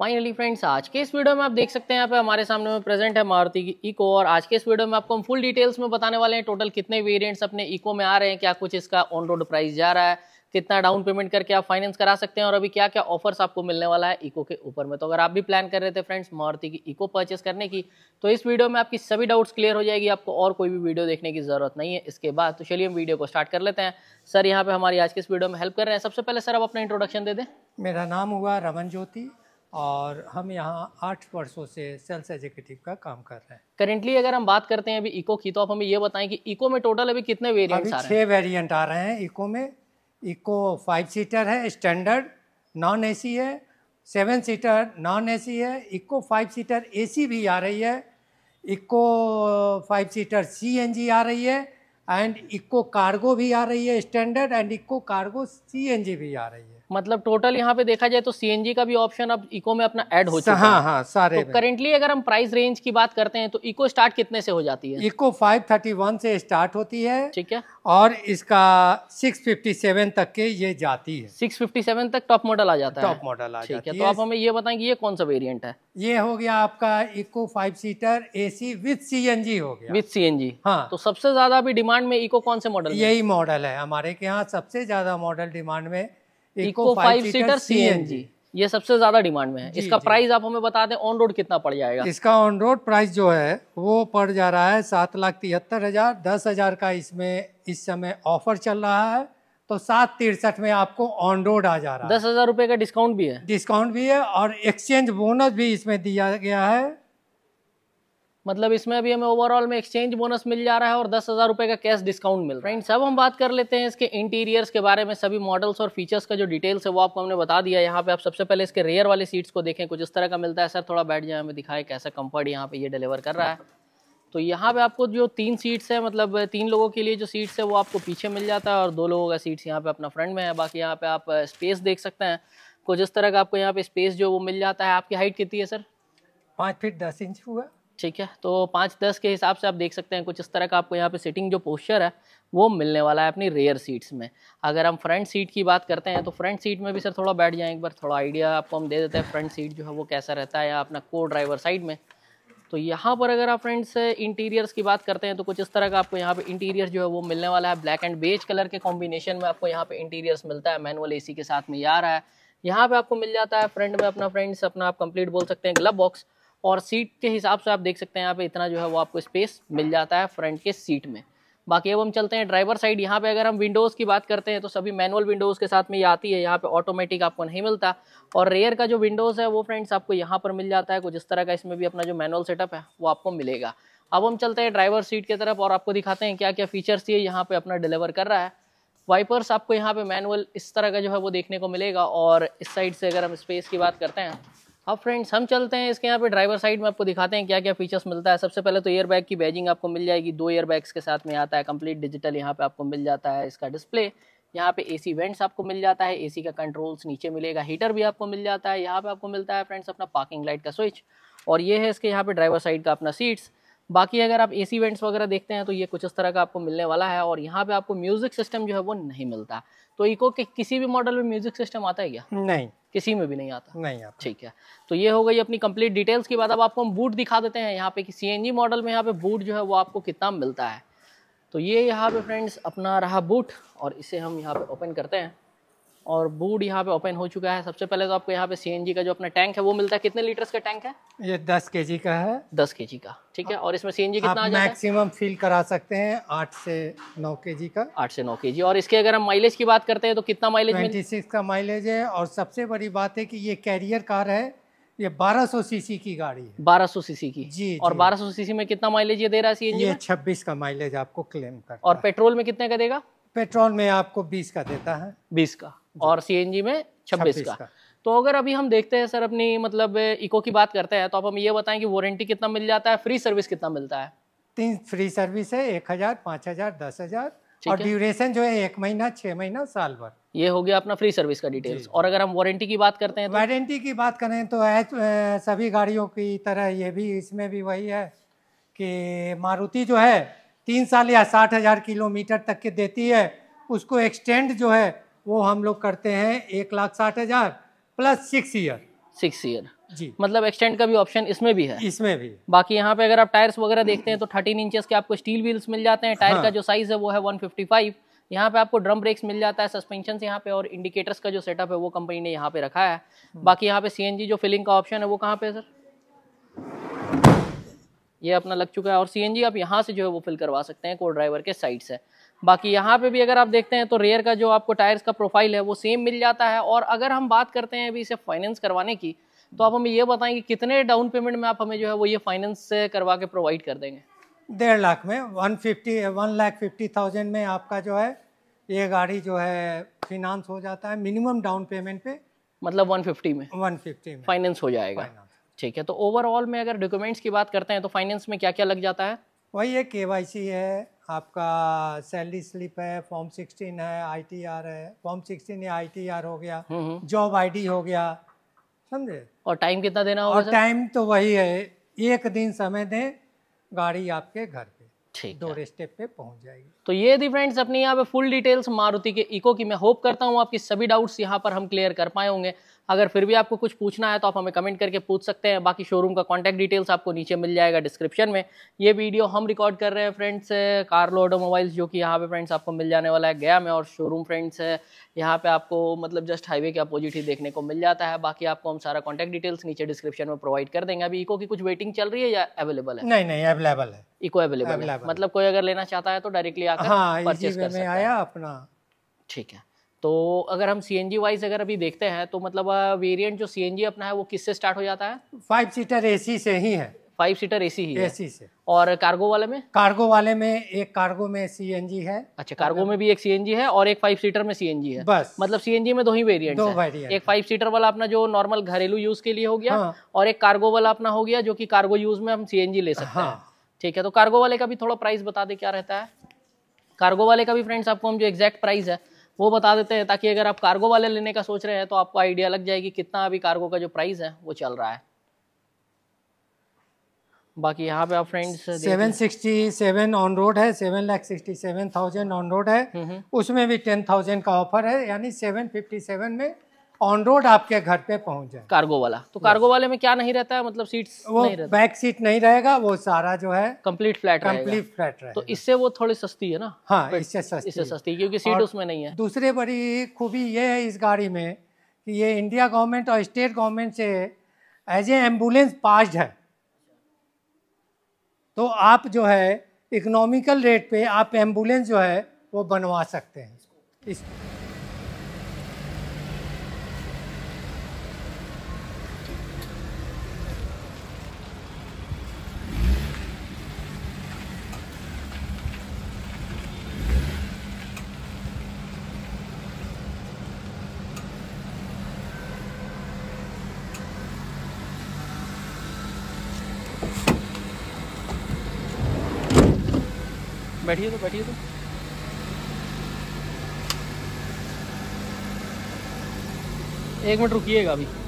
Finally friends आज के इस वीडियो में आप देख सकते हैं यहाँ पे हमारे सामने में प्रेजेंट है मारुति की इको और आज के इस वीडियो में आपको हम फुल डिटेल्स में बताने वाले हैं टोटल कितने वेरिएंट्स अपने इको में आ रहे हैं क्या कुछ इसका ऑन रोड प्राइस जा रहा है कितना डाउन पेमेंट करके आप फाइनेंस करा सकते हैं और अभी क्या क्या ऑफर्स आपको मिलने वाला है इको के ऊपर में तो अगर आप भी प्लान कर रहे थे फ्रेंड्स मारुति की इको परचेस करने की तो इस वीडियो में आपकी सभी डाउट्स क्लियर हो जाएगी आपको और कोई भी वीडियो देखने की जरूरत नहीं है इसके बाद तो चलिए हम वीडियो को स्टार्ट कर लेते हैं सर यहाँ पे हमारी आज के इस वीडियो में हेल्प कर रहे हैं सबसे पहले सर आप अपना इंट्रोडक्शन दे दें मेरा नाम हुआ रमन ज्योति और हम यहाँ आठ वर्षों से सेल्स एग्जीक्यूटिव का काम कर रहे हैं करेंटली अगर हम बात करते हैं अभी इको की तो आप हमें ये बताएं कि इको में टोटल अभी कितने वेरियंट आ रहे हैं छः वेरिएंट आ रहे हैं इको में इको फाइव सीटर है स्टैंडर्ड नॉन ए है सेवन सीटर नॉन ए है इको फाइव सीटर ए भी आ रही है इको फाइव सीटर सी आ रही है एंड इको कार्गो भी आ रही है standard and Eeco cargo C भी आ रही है मतलब टोटल यहाँ पे देखा जाए तो सीएनजी का भी ऑप्शन अब इको में अपना ऐड हो चुका हाँ, हाँ, सारे तो करेंटली अगर हम प्राइस रेंज की बात करते हैं तो इको स्टार्ट कितने से हो जाती है इको 531 से स्टार्ट होती है ठीक है और इसका 657 तक के ये जाती है 657 तक टॉप मॉडल आ जाता है टॉप मॉडल आ है तो आप हमें ये बताएंगे ये कौन सा वेरियंट है ये हो गया आपका Eeco five seater A C with जी हो गया विद जी हाँ तो सबसे ज्यादा अभी डिमांड में इको कौन से मॉडल यही मॉडल है हमारे के यहाँ सबसे ज्यादा मॉडल डिमांड में इको फाइव सीटर जी ये सबसे ज्यादा डिमांड में है जी, इसका जी. प्राइस आप हमें बता दें ऑन रोड कितना पड़ जाएगा इसका ऑन रोड प्राइस जो है वो पड़ जा रहा है सात लाख तिहत्तर हजार दस हजार का इसमें इस समय ऑफर चल रहा है तो सात तिरसठ में आपको ऑन रोड आ जा रहा है दस हजार रूपए का डिस्काउंट भी है डिस्काउंट भी है और एक्सचेंज बोनस भी इसमें दिया गया है मतलब इसमें अभी हमें ओवरऑल में एक्सचेंज बोनस मिल जा रहा है और दस हज़ार रुपये का कैश डिस्काउंट मिल रहा है सब हम बात कर लेते हैं इसके इंटीरियर्स के बारे में सभी मॉडल्स और फीचर्स का जो डिटेल्स है वो आपको हमने बता दिया यहाँ पे आप सबसे पहले इसके रेयर वाले सीट्स को देखें कुछ इस तरह का मिलता है सर थोड़ा बैठ जाए हमें दिखाए कैसा कम्फर्ट यहाँ पे ये डिलीवर कर रहा है तो यहाँ पे आपको जो तीन सीट्स है मतलब तीन लोगों के लिए जो सीट्स है वो आपको पीछे मिल जाता है और दो लोगों का सीट्स यहाँ पे अपना फ्रंट में है बाकी यहाँ पे आप स्पेस देख सकते हैं कुछ इस तरह का आपको यहाँ पे स्पेस जो वो मिल जाता है आपकी हाइट कितनी है सर पाँच फीट दस इंच हुआ ठीक है तो पाँच दस के हिसाब से आप देख सकते हैं कुछ इस तरह का आपको यहाँ पे सिटिंग जो पोस्चर है वो मिलने वाला है अपनी रेयर सीट्स में अगर हम फ्रंट सीट की बात करते हैं तो फ्रंट सीट में भी सर थोड़ा बैठ जाएँ एक बार थोड़ा आइडिया आपको हम दे देते हैं फ्रंट सीट जो है वो कैसा रहता है या अपना को ड्राइवर साइड में तो यहाँ पर अगर आप फ्रेंड्स इंटीरियर्स की बात करते हैं तो कुछ इस तरह का आपको यहाँ पे इंटीरियर जो है वो मिलने वाला है ब्लैक एंड बेज कलर के कॉम्बिनेशन में आपको यहाँ पे इंटीरियर्स मिलता है मैनुअल एसी के साथ में ये आ रहा है यहाँ पे आपको मिल जाता है फ्रंट में अपना फ्रेंड्स अपना आप कंप्लीट बोल सकते हैं ग्लब बॉक्स और सीट के हिसाब से आप देख सकते हैं यहाँ पे इतना जो है वो आपको स्पेस मिल जाता है फ्रंट के सीट में बाकी अब हम चलते हैं ड्राइवर साइड यहाँ पे अगर हम विंडोज़ की बात करते हैं तो सभी मैनुअल विंडोज़ के साथ में ये आती है यहाँ पे ऑटोमेटिक आपको नहीं मिलता और रेयर का जो विंडोज़ है वो फ्रेंड्स आपको यहाँ पर मिल जाता है कुछ इस तरह का इसमें भी अपना जो मैनुअल सेटअप है वो आपको मिलेगा अब हम चलते हैं ड्राइवर सीट की तरफ और आपको दिखाते हैं क्या क्या फीचर्स ये यहाँ पर अपना डिलीवर कर रहा है वाइपर्स आपको यहाँ पर मैनुअल इस तरह का जो है वो देखने को मिलेगा और इस साइड से अगर हम स्पेस की बात करते हैं अब फ्रेंड्स हम चलते हैं इसके यहाँ पे ड्राइवर साइड में आपको दिखाते हैं क्या क्या फीचर्स मिलता है सबसे पहले तो एयरबैग की बैजिंग आपको मिल जाएगी दो एयरबैग्स के साथ में आता है कंप्लीट डिजिटल यहाँ पे आपको मिल जाता है इसका डिस्प्ले यहाँ पे एसी वेंट्स आपको मिल जाता है एसी का कंट्रोल्स नीचे मिलेगा हीटर भी आपको मिल जाता है यहाँ पर आपको मिलता है फ्रेंड्स अपना पार्किंग लाइट का स्विच और ये है इसके यहाँ पर ड्राइवर साइड का अपना सीट्स बाकी अगर आप एसी वेंट्स वगैरह देखते हैं तो ये कुछ इस तरह का आपको मिलने वाला है और यहाँ पे आपको म्यूजिक सिस्टम जो है वो नहीं मिलता तो इको के किसी भी मॉडल में म्यूजिक सिस्टम आता है क्या नहीं किसी में भी नहीं आता नहीं आता ठीक है तो ये हो गई अपनी कंप्लीट डिटेल्स की बात अब आपको हम बूट दिखा देते हैं यहाँ पे कि सी मॉडल में यहाँ पे बूट जो है वो आपको कितना मिलता है तो ये यहाँ पे फ्रेंड्स अपना रहा बूट और इसे हम यहाँ पे ओपन करते हैं और बूट यहाँ पे ओपन हो चुका है सबसे पहले तो आपको यहाँ पे सी का जो अपना टैंक है वो मिलता है कितने लीटर का टैंक है ये दस के का है दस के का ठीक है और इसमें सीएनजी कितना आ मैक्सिमम फील करा सकते हैं आठ से नौ के का आठ से नौ के और इसके अगर हम माइलेज की बात करते हैं तो कितना माइलेज का माइलेज है और सबसे बड़ी बात है की ये कैरियर कार है ये 1200 सीसी की गाड़ी है 1200 सीसी की जी और जी। 1200 सीसी में कितना माइलेज ये दे रहा है सीएनजी ये 26 का माइलेज आपको क्लेम कर और पेट्रोल में कितने का देगा पेट्रोल में आपको बीस का देता है बीस का और सीएनजी में छब्बीस का।, का तो अगर अभी हम देखते हैं सर अपनी मतलब इको की बात करते हैं तो आप हम ये बताएं कि वारंटी कितना मिल जाता है फ्री सर्विस कितना मिलता है तीन फ्री सर्विस है एक हजार पाँच हजार दस हजार और ड्यूरेशन जो है एक महीना छह महीना साल भर ये हो गया अपना फ्री सर्विस का डिटेल्स और अगर हम वारंटी की बात करते हैं तो वारंटी की बात करें तो एच सभी गाड़ियों की तरह ये भी इसमें भी वही है कि मारुति जो है तीन साल या साठ हज़ार किलोमीटर तक के देती है उसको एक्सटेंड जो है वो हम लोग करते हैं एक लाख साठ हज़ार plus six year six year जी मतलब एक्सटेंड का भी ऑप्शन इसमें भी है इसमें भी बाकी यहाँ पे अगर आप टायर्स वगैरह देखते हैं तो थर्टीन इंचेस के आपको स्टील व्हील्स मिल जाते हैं टायर हाँ। का जो साइज है वो है फाइव यहाँ पे आपको ड्रम ब्रेक्स मिल जाता है सस्पेंशन यहाँ पे और इंडिकेटर्स का जो सेटअप है वो कंपनी ने यहाँ पे रखा है हम्म। बाकी यहाँ पे सी जो फिलिंग का ऑप्शन है वो कहाँ पे है सर ये अपना लग चुका है और सी आप यहाँ से जो है वो फिल करवा सकते हैं को ड्राइवर के साइड से बाकी यहाँ पे भी अगर आप देखते हैं तो रेयर का जो आपको टायर्स का प्रोफाइल है वो सेम मिल जाता है और अगर हम बात करते हैं अभी इसे फाइनेंस करवाने की तो आप हमें ये बताएं कि कितने डाउन पेमेंट में आप हमें जो है वो ये फाइनेंस से करवा के प्रोवाइड कर देंगे डेढ़ लाख में one fifty one lakh fifty thousand में आपका जो है ये गाड़ी जो है फिनांस हो जाता है मिनिमम डाउन पेमेंट पे मतलब वन में वन में फाइनेंस हो जाएगा ठीक है तो ओवरऑल में अगर डॉक्यूमेंट्स की बात करते हैं तो फाइनेंस में क्या क्या लग जाता है वही है के है आपका सैलरी स्लिप है फॉर्म सिक्सटीन है आर है फॉर्म सिक्सटीन या आर हो गया जॉब हम्म, डी हम्म। हो गया समझे और टाइम कितना देना होगा और टाइम तो वही है एक दिन समय दें गाड़ी आपके घर पे ठीक दो स्टेप पे पहुंच जाएगी तो ये थी फ्रेंड्स अपनी यहाँ पे फुल डिटेल्स मारुति के इको की मैं होप करता हूँ आपकी सभी डाउट्स यहाँ पर हम क्लियर कर पाए होंगे अगर फिर भी आपको कुछ पूछना है तो आप हमें कमेंट करके पूछ सकते हैं बाकी शोरूम का कॉन्टैक्ट डिटेल्स आपको नीचे मिल जाएगा डिस्क्रिप्शन में ये वीडियो हम रिकॉर्ड कर रहे हैं फ्रेंड्स कार लोडो जो कि यहाँ पे फ्रेंड्स आपको मिल जाने वाला है गया में और शोरूम फ्रेंड्स है यहाँ पे आपको मतलब जस्ट हाईवे के अपोजिट ही देखने को मिल जाता है बाकी आपको हम सारा कॉन्टैक्ट डिटेल्स नीचे डिस्क्रिप्शन में प्रोवाइड कर देंगे अभी इको की कुछ वेटिंग चल रही है या अवेलेबल है नहीं नहीं अवेलेबल है इको अवेलेबल है मतलब कोई अगर लेना चाहता है तो डायरेक्टली आकर परचेज हाँ, कर सकता है अपना ठीक है तो अगर हम सी वाइज अगर अभी देखते हैं तो मतलब वेरिएंट जो सी एन जी अपना है वो किससे स्टार्ट हो जाता है फाइव सीटर ए से ही है फाइव सीटर ए ही एसी से और कार्गो वाले में कार्गो वाले में एक कार्गो में सी है अच्छा कार्गो में भी एक सी है और एक फाइव सीटर में सी है बस मतलब सी में दो ही वेरियंट दो एक फाइव सीटर वाला अपना जो नॉर्मल घरेलू यूज के लिए हो गया हाँ। और एक कार्गो वाला अपना हो गया जो की कार्गो यूज में हम सी ले सकते हैं हाँ। ठीक है तो कार्गो वाले का भी थोड़ा प्राइस बता दे क्या रहता है कार्गो वाले का भी फ्रेंड्स आपको हम जो एग्जैक्ट प्राइस है वो बता देते हैं ताकि अगर आप कार्गो वाले लेने का सोच रहे हैं तो आपको आइडिया लग जाएगी कितना अभी कार्गो का जो प्राइस है वो चल रहा है बाकी यहाँ पे आप friends seven sixty seven on road है seven lakh sixty seven thousand on road है हम्म, हम्म। उसमें भी टेन थाउजेंड का ऑफर है यानी सेवन फिफ्टी सेवन में ऑन रोड आपके घर पे पहुंच जाए कार्गो वाला तो कार्गो वाले में क्या नहीं रहता है मतलब सीट वो नहीं रहता। बैक सीट नहीं रहेगा वो सारा जो है कंप्लीट फ्लैट कंप्लीट फ्लैट रहेगा तो इससे वो थोड़ी सस्ती है ना हाँ इससे सस्ती इससे सस्ती क्योंकि सीट उसमें नहीं है दूसरी बड़ी खूबी ये है इस गाड़ी में कि ये इंडिया गवर्नमेंट और स्टेट गवर्नमेंट से एज ए एम्बुलेंस पास्ड है तो आप जो है इकोनॉमिकल रेट पे आप एम्बुलेंस जो है वो बनवा सकते हैं इसको बैठिए तो बैठिए तो एक मिनट रुकिएगा अभी